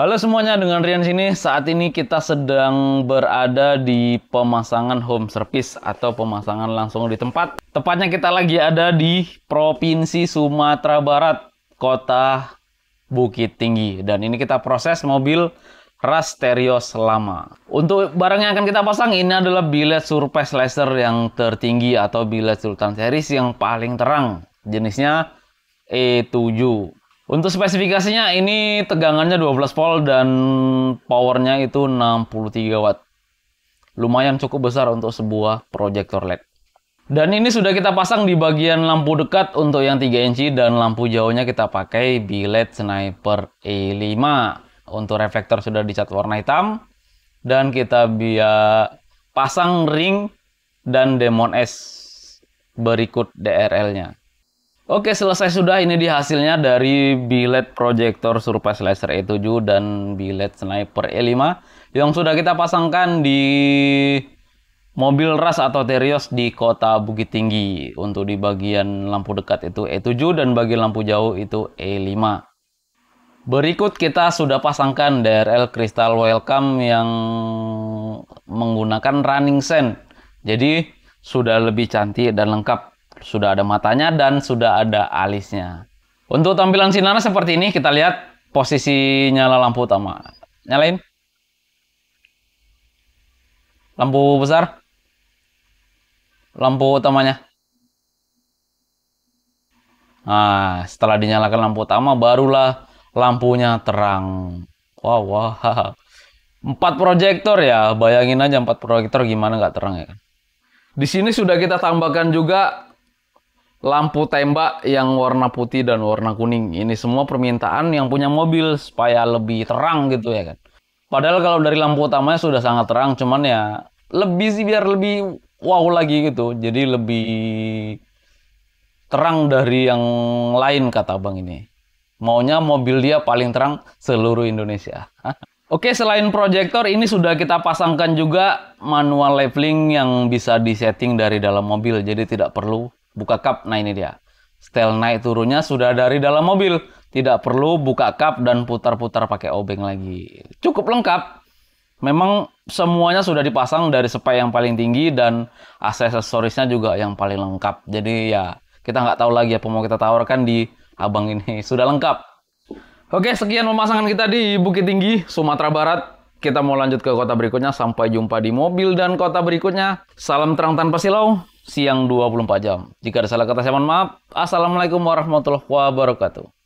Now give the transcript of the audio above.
Halo semuanya, dengan Rian sini. Saat ini kita sedang berada di pemasangan home service atau pemasangan langsung di tempat. Tepatnya kita lagi ada di Provinsi Sumatera Barat, kota Bukit Tinggi. Dan ini kita proses mobil Rasterio selama. Untuk barang yang akan kita pasang ini adalah billet surface laser yang tertinggi atau billet Sultan series yang paling terang. Jenisnya E7. Untuk spesifikasinya ini tegangannya 12 volt dan powernya itu 63 watt. Lumayan cukup besar untuk sebuah proyektor LED. Dan ini sudah kita pasang di bagian lampu dekat untuk yang 3 inci dan lampu jauhnya kita pakai bilet sniper E5. Untuk reflektor sudah dicat warna hitam dan kita biar pasang ring dan demon S berikut DRL-nya. Oke, selesai sudah. Ini dia hasilnya dari bilet proyektor surface laser E7 dan bilet sniper E5 yang sudah kita pasangkan di mobil ras atau terios di kota Bukit Tinggi. Untuk di bagian lampu dekat itu E7 dan bagi lampu jauh itu E5. Berikut kita sudah pasangkan DRL Crystal Welcome yang menggunakan running sand. Jadi sudah lebih cantik dan lengkap sudah ada matanya dan sudah ada alisnya. Untuk tampilan sinarnya seperti ini, kita lihat posisi nyala lampu utama. Nyalain. Lampu besar. Lampu utamanya. Nah, setelah dinyalakan lampu utama, barulah lampunya terang. Wow, wow. Empat proyektor ya, bayangin aja empat proyektor gimana nggak terang ya kan? Di sini sudah kita tambahkan juga lampu tembak yang warna putih dan warna kuning. Ini semua permintaan yang punya mobil supaya lebih terang gitu ya kan. Padahal kalau dari lampu utamanya sudah sangat terang, cuman ya lebih sih biar lebih wow lagi gitu. Jadi lebih terang dari yang lain kata bang ini. Maunya mobil dia paling terang seluruh Indonesia. Oke, selain proyektor ini sudah kita pasangkan juga manual leveling yang bisa disetting dari dalam mobil. Jadi tidak perlu buka kap. Nah ini dia. Setel naik turunnya sudah dari dalam mobil. Tidak perlu buka kap dan putar-putar pakai obeng lagi. Cukup lengkap. Memang semuanya sudah dipasang dari spek yang paling tinggi dan aksesorisnya juga yang paling lengkap. Jadi ya kita nggak tahu lagi apa mau kita tawarkan di abang ini. Sudah lengkap. Oke, sekian pemasangan kita di Bukit Tinggi, Sumatera Barat. Kita mau lanjut ke kota berikutnya. Sampai jumpa di mobil dan kota berikutnya. Salam terang tanpa silau siang 24 jam. Jika ada salah kata saya mohon maaf. Assalamualaikum warahmatullahi wabarakatuh.